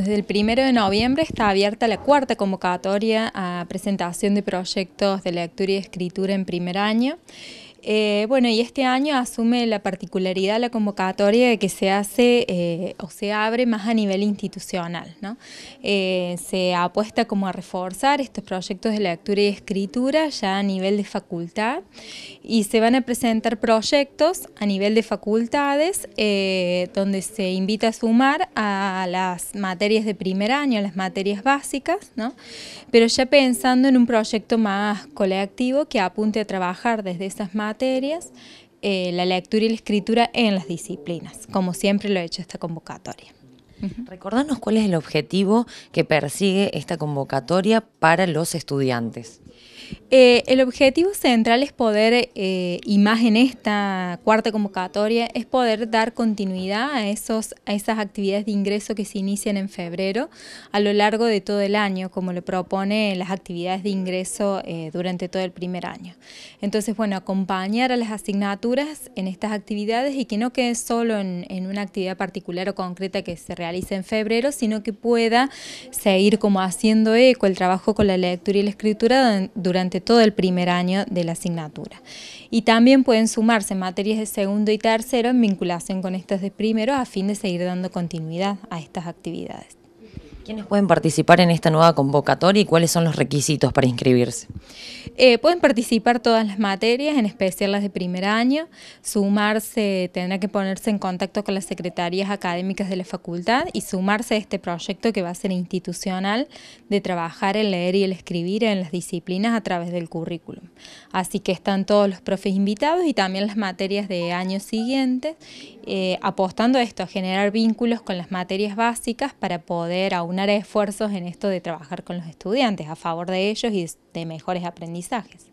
Desde el 1 de noviembre está abierta la cuarta convocatoria a presentación de proyectos de lectura y escritura en primer año. Eh, bueno, y este año asume la particularidad la convocatoria de que se hace eh, o se abre más a nivel institucional. ¿no? Eh, se apuesta como a reforzar estos proyectos de lectura y escritura ya a nivel de facultad y se van a presentar proyectos a nivel de facultades donde se invita a sumar a las materias de primer año, a las materias básicas, ¿no? pero ya pensando en un proyecto más colectivo que apunte a trabajar desde esas materias materias, eh, la lectura y la escritura en las disciplinas, como siempre lo ha he hecho esta convocatoria cuál es el objetivo que persigue esta convocatoria para los estudiantes. Eh, el objetivo central es poder, eh, y más en esta cuarta convocatoria, es poder dar continuidad a, esos, esas actividades de ingreso que se inician en febrero a lo largo de todo el año, como lo propone las actividades de ingreso eh, durante todo el primer año. Entonces, bueno, acompañar a las asignaturas en estas actividades y que no quede solo en, en una actividad particular o concreta que se realiza en febrero, sino que pueda seguir como haciendo eco el trabajo con la lectura y la escritura durante todo el primer año de la asignatura. Y también pueden sumarse materias de segundo y tercero en vinculación con estas de primero a fin de seguir dando continuidad a estas actividades. ¿Quiénes pueden participar en esta nueva convocatoria y cuáles son los requisitos para inscribirse? Eh, pueden participar todas las materias, en especial las de primer año, sumarse, tendrá que ponerse en contacto con las secretarías académicas de la facultad y sumarse a este proyecto que va a ser institucional de trabajar el leer y el escribir en las disciplinas a través del currículum. Así que están todos los profes invitados y también las materias de año siguiente, eh, apostando a esto, a generar vínculos con las materias básicas para poder aunar esfuerzos en esto de trabajar con los estudiantes a favor de ellos y de mejores aprendizajes. Gracias.